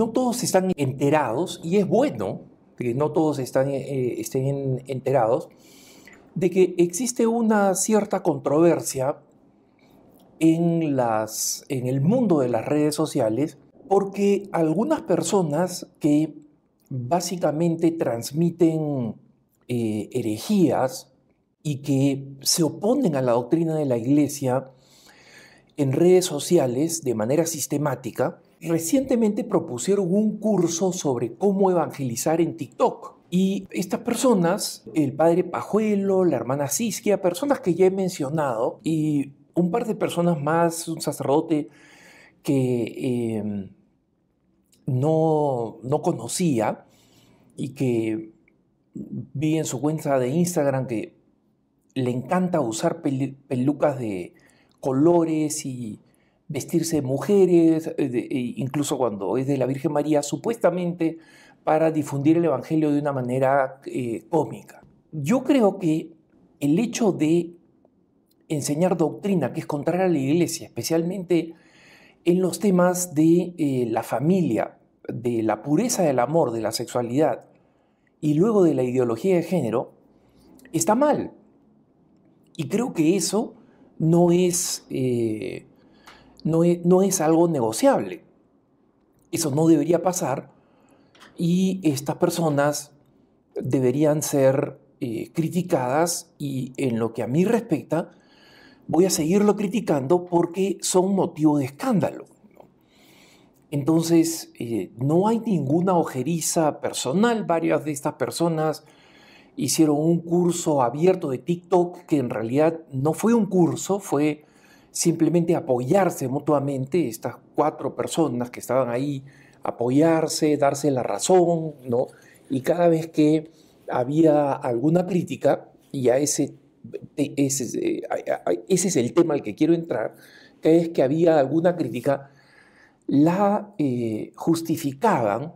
no todos están enterados, y es bueno que no todos eh, estén enterados, de que existe una cierta controversia en, las, en el mundo de las redes sociales, porque algunas personas que básicamente transmiten eh, herejías y que se oponen a la doctrina de la iglesia en redes sociales de manera sistemática, Recientemente propusieron un curso sobre cómo evangelizar en TikTok. Y estas personas, el padre Pajuelo, la hermana Siskia, personas que ya he mencionado, y un par de personas más, un sacerdote que em, no, conocía y que vi en su cuenta de Instagram que le encanta usar pelucas de colores y vestirse de mujeres, eh, e incluso cuando es de la Virgen María, supuestamente para difundir el Evangelio de una manera eh, cómica. Yo creo que el hecho de enseñar doctrina que es contraria a la iglesia, especialmente en los temas de eh, la familia, de la pureza del amor, de la sexualidad y luego de la ideología de género, está mal. Y creo que eso no es e, no es, algo negociable. Eso no debería pasar y estas personas deberían ser eh, criticadas y en lo que a mí respecta, voy a seguirlo criticando porque son motivo de escándalo. Entonces, eh, no hay ninguna ojeriza personal. Varias de estas personas hicieron un curso abierto de TikTok que en realidad no fue un curso, fue simplemente apoyarse mutuamente, estas cuatro personas que estaban ahí, apoyarse, darse la razón, ¿no? Y cada vez que había alguna crítica, y a ese, e, ese, e, ese es el tema al que quiero entrar, cada vez que había alguna crítica, la eh, justificaban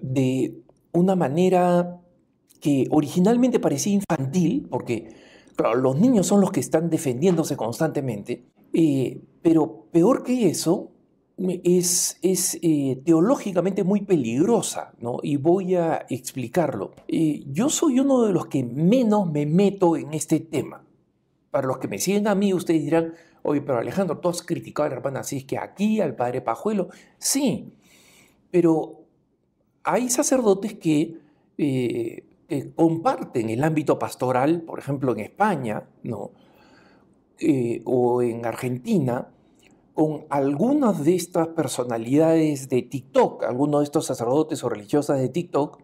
de una manera que originalmente parecía infantil, porque Claro, los niños son los que están defendiéndose constantemente, eh, pero peor que eso, es, es eh, teológicamente muy peligrosa, ¿no? Y voy a explicarlo. Eh, yo soy uno de los que menos me meto en este tema. Para los que me siguen a mí, ustedes dirán, oye, pero Alejandro, tú has criticado a la hermana así es que aquí, al padre Pajuelo. Sí, pero hay sacerdotes que que comparten el ámbito pastoral, por ejemplo en España ¿no? Eh, o en Argentina, con algunas de estas personalidades de TikTok, algunos de estos sacerdotes o religiosas de TikTok,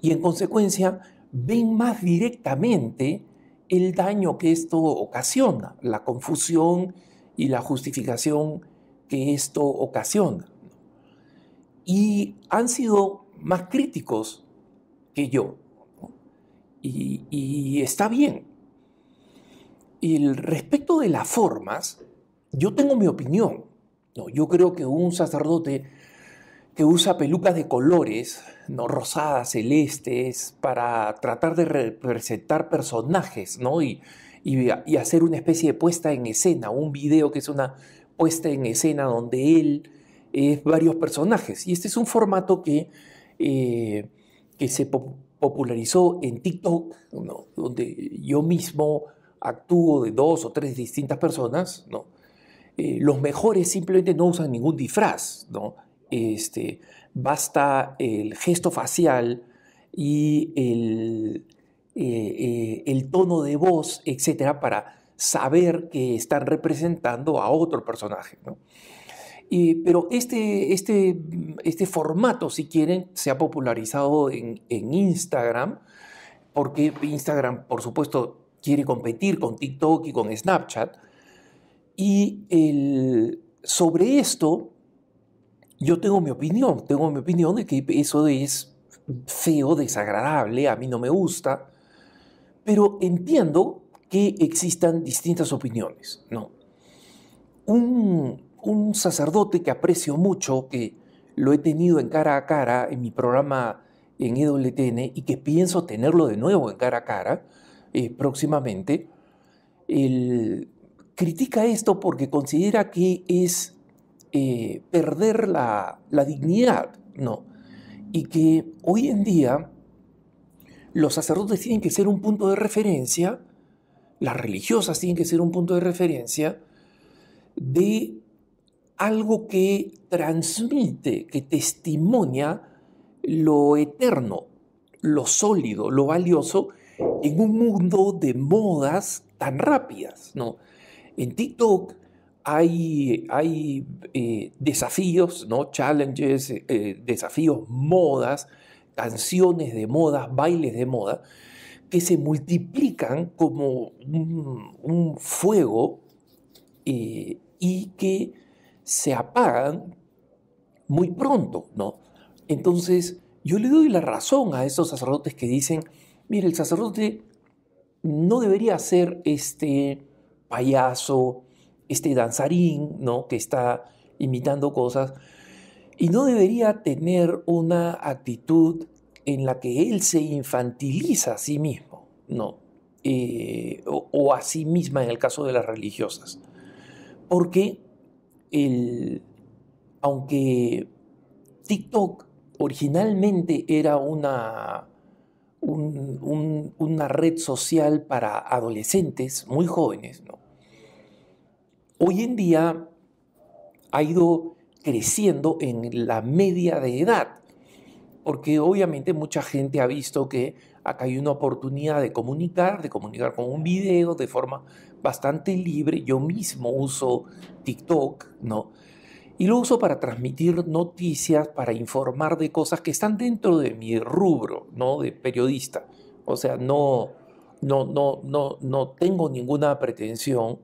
y en consecuencia ven más directamente el daño que esto ocasiona, la confusión y la justificación que esto ocasiona. Y han sido más críticos yo. Y, está bien. Y respecto de las formas, yo tengo mi opinión. No, yo creo que un sacerdote que usa pelucas de colores, ¿no? rosadas, celestes, para tratar de representar personajes, ¿no? Y, y, hacer una especie de puesta en escena, un video que es una puesta en escena donde él es varios personajes. Y este es un formato que eh, que se popularizó en TikTok, donde yo mismo actúo de dos o tres distintas personas, eh, los mejores simplemente no usan ningún disfraz, ¿no? Este, basta el gesto facial y el, eh, eh, el tono de voz, etcétera, para saber que están representando a otro personaje, ¿no? Eh, pero este, este, este formato, si quieren, se ha popularizado en, Instagram, porque Instagram, por supuesto, quiere competir con TikTok y con Snapchat. Y sobre esto, yo tengo mi opinión, tengo mi opinión de que eso es feo, desagradable, a mí no me gusta, pero entiendo que existan distintas opiniones, ¿no? Un, un sacerdote que aprecio mucho, que lo he tenido en cara a cara en mi programa en EWTN y que pienso tenerlo de nuevo en cara a cara eh, próximamente, el, critica esto porque considera que es eh, perder la, la, dignidad, ¿no? Y que hoy en día los sacerdotes tienen que ser un punto de referencia, las religiosas tienen que ser un punto de referencia de algo que transmite, que testimonia lo eterno, lo sólido, lo valioso en un mundo de modas tan rápidas. ¿no? En TikTok hay, hay eh, desafíos, ¿no? challenges, eh, desafíos, modas, canciones de modas, bailes de moda, que se multiplican como un, fuego eh, y que se apagan muy pronto, ¿no? Entonces, yo le doy la razón a esos sacerdotes que dicen, mire, el sacerdote no debería ser este payaso, este danzarín, ¿no? Que está imitando cosas, y no debería tener una actitud en la que él se infantiliza a sí mismo, ¿no? Eh, o, o, a sí misma en el caso de las religiosas. Porque aunque TikTok originalmente era una, una red social para adolescentes muy jóvenes, hoy en día ha ido creciendo en la media de edad, porque obviamente mucha gente ha visto que Acá hay una oportunidad de comunicar, de comunicar con un video de forma bastante libre. Yo mismo uso TikTok, ¿no? Y lo uso para transmitir noticias, para informar de cosas que están dentro de mi rubro, ¿no? De periodista. O sea, no, no, no, no, no tengo ninguna pretensión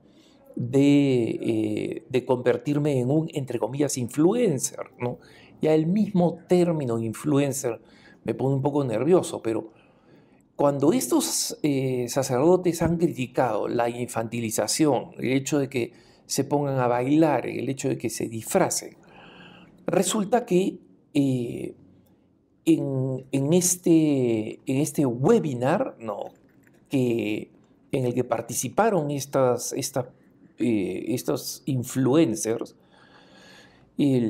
de, eh, de, convertirme en un, entre comillas, influencer, ¿no? Ya el mismo término influencer me pone un poco nervioso, pero cuando estos eh, sacerdotes han criticado la infantilización, el hecho de que se pongan a bailar, el hecho de que se disfracen, resulta que eh, este, en, este, webinar en el que participaron estas, eh, estos influencers,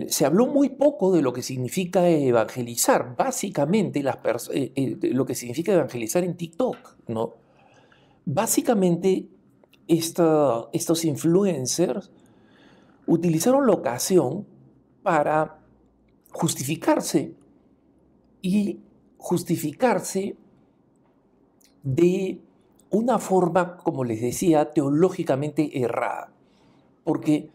se habló muy poco de lo que significa evangelizar, básicamente las eh, eh, lo que significa evangelizar en TikTok, ¿no? Básicamente estos influencers utilizaron la ocasión para justificarse y justificarse de una forma, como les decía, teológicamente errada. Porque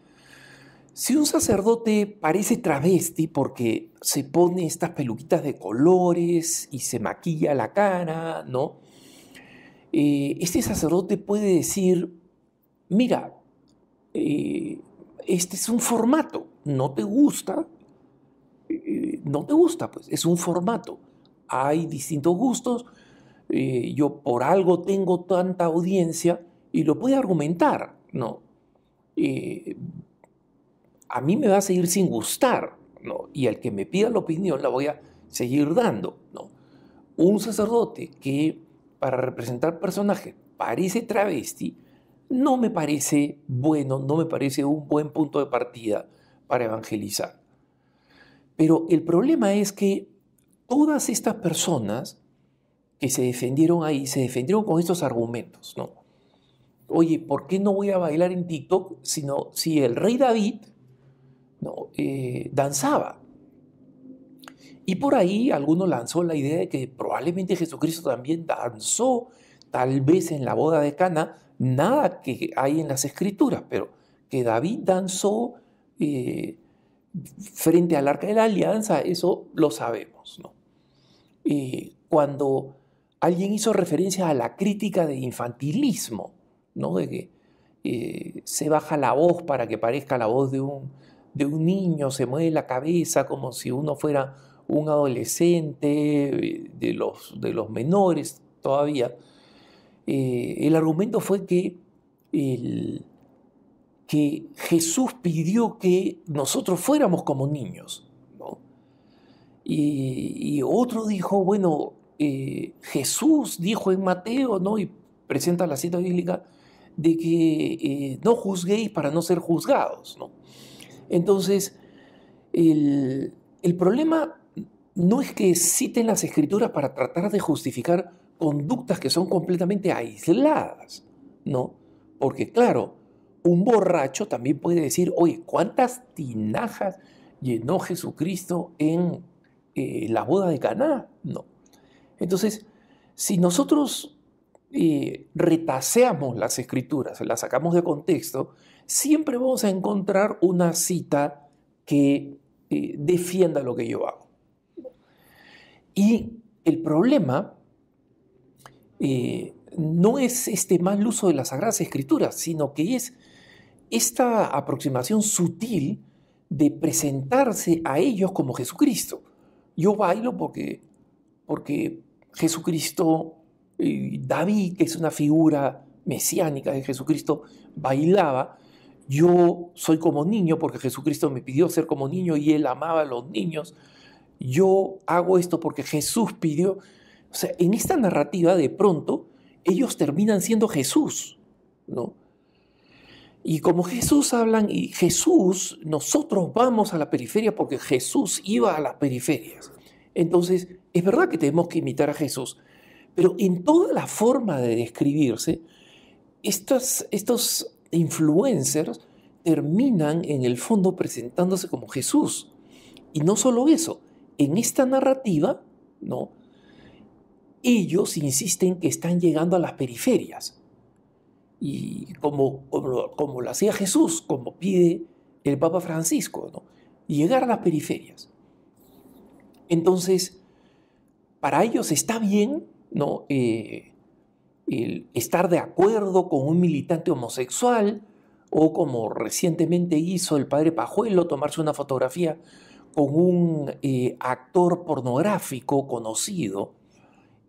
si un sacerdote parece travesti porque se pone estas peluquitas de colores y se maquilla la cara, ¿no? Eh, este sacerdote puede decir, mira, eh, este es un formato, no te gusta, eh, no te gusta, pues es un formato. Hay distintos gustos, yo por algo tengo tanta audiencia y lo puede argumentar, ¿no? a mí me va a seguir sin gustar, ¿no? Y al que me pida la opinión la voy a seguir dando, ¿no? Un sacerdote que para representar personajes parece travesti, no me parece bueno, no me parece un buen punto de partida para evangelizar. Pero el problema es que todas estas personas que se defendieron ahí, se defendieron con estos argumentos, ¿no? Oye, ¿por qué no voy a bailar en TikTok sino si el rey David ¿no? Eh, danzaba. Y por ahí alguno lanzó la idea de que probablemente Jesucristo también danzó, tal vez en la boda de Cana, nada que hay en las escrituras, pero que David danzó eh, frente al arca de la alianza, eso lo sabemos. Eh, cuando alguien hizo referencia a la crítica de infantilismo, ¿no? de que se baja la voz para que parezca la voz de un de un niño, se mueve la cabeza como si uno fuera un adolescente, eh, de los, de los menores todavía. Eh, el argumento fue que, que Jesús pidió que nosotros fuéramos como niños. ¿no? Y, otro dijo, bueno, eh, Jesús dijo en Mateo, ¿no? y presenta la cita bíblica, de que no juzguéis para no ser juzgados. Entonces, el, problema no es que citen las escrituras para tratar de justificar conductas que son completamente aisladas, ¿no? Porque claro, un borracho también puede decir, oye, ¿cuántas tinajas llenó Jesucristo en eh, la boda de Caná? No. Entonces, si nosotros eh, retaseamos las escrituras, las sacamos de contexto siempre vamos a encontrar una cita que eh, defienda lo que yo hago. Y el problema eh, no es este mal uso de las Sagradas Escrituras, sino que es esta aproximación sutil de presentarse a ellos como Jesucristo. Yo bailo porque, porque Jesucristo, eh, David, que es una figura mesiánica de Jesucristo, bailaba, yo soy como niño porque Jesucristo me pidió ser como niño y él amaba a los niños. Yo hago esto porque Jesús pidió. O sea, en esta narrativa de pronto ellos terminan siendo Jesús, ¿no? Y como Jesús hablan y Jesús, nosotros vamos a la periferia porque Jesús iba a las periferias. Entonces, es verdad que tenemos que imitar a Jesús, pero en toda la forma de describirse, estos, estos influencers terminan en el fondo presentándose como Jesús. Y no solo eso, en esta narrativa, ¿no? Ellos insisten que están llegando a las periferias. Y como, como, lo hacía Jesús, como pide el Papa Francisco, ¿no? Llegar a las periferias. Entonces, para ellos está bien, ¿no? Eh, estar de acuerdo con un militante homosexual o como recientemente hizo el padre Pajuelo, tomarse una fotografía con un eh, actor pornográfico conocido,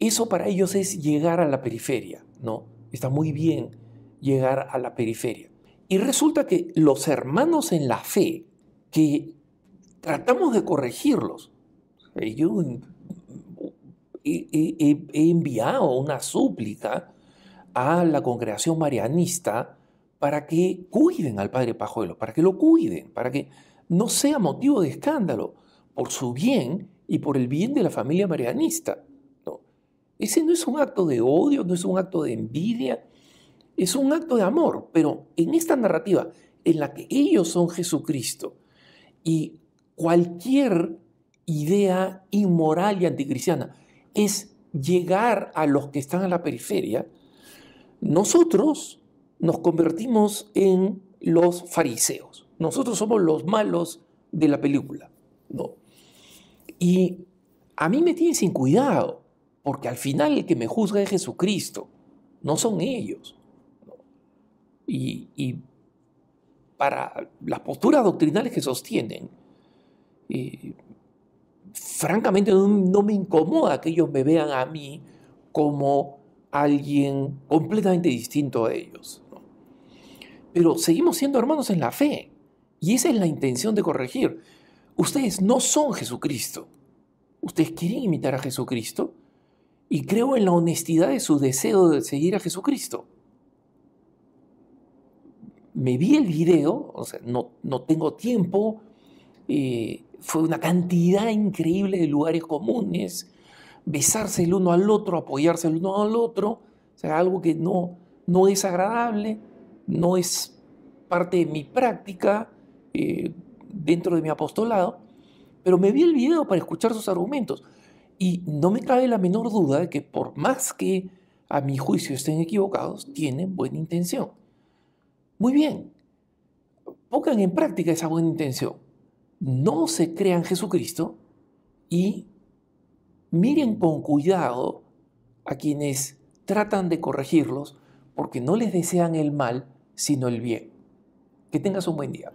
eso para ellos es llegar a la periferia, ¿no? Está muy bien llegar a la periferia. Y resulta que los hermanos en la fe, que tratamos de corregirlos, yo he, enviado una súplica a la congregación marianista para que cuiden al padre Pajuelo, para que lo cuiden, para que no sea motivo de escándalo por su bien y por el bien de la familia marianista. No. Ese no es un acto de odio, no es un acto de envidia, es un acto de amor, pero en esta narrativa en la que ellos son Jesucristo y cualquier idea inmoral y anticristiana es llegar a los que están a la periferia, nosotros nos convertimos en los fariseos. Nosotros somos los malos de la película. ¿no? Y a mí me tienen sin cuidado, porque al final el que me juzga es Jesucristo, no son ellos. Y, para las posturas doctrinales que sostienen, eh, francamente no, me incomoda que ellos me vean a mí como alguien completamente distinto a ellos. Pero seguimos siendo hermanos en la fe. Y esa es la intención de corregir. Ustedes no son Jesucristo. Ustedes quieren imitar a Jesucristo. Y creo en la honestidad de su deseo de seguir a Jesucristo. Me vi el video, o sea, no, no tengo tiempo, eh, fue una cantidad increíble de lugares comunes, besarse el uno al otro, apoyarse el uno al otro, o sea, algo que no, no es agradable, no es parte de mi práctica eh, dentro de mi apostolado, pero me vi el video para escuchar sus argumentos y no me cabe la menor duda de que por más que a mi juicio estén equivocados, tienen buena intención. Muy bien, pongan en práctica esa buena intención no se crean Jesucristo y miren con cuidado a quienes tratan de corregirlos porque no les desean el mal, sino el bien. Que tengas un buen día.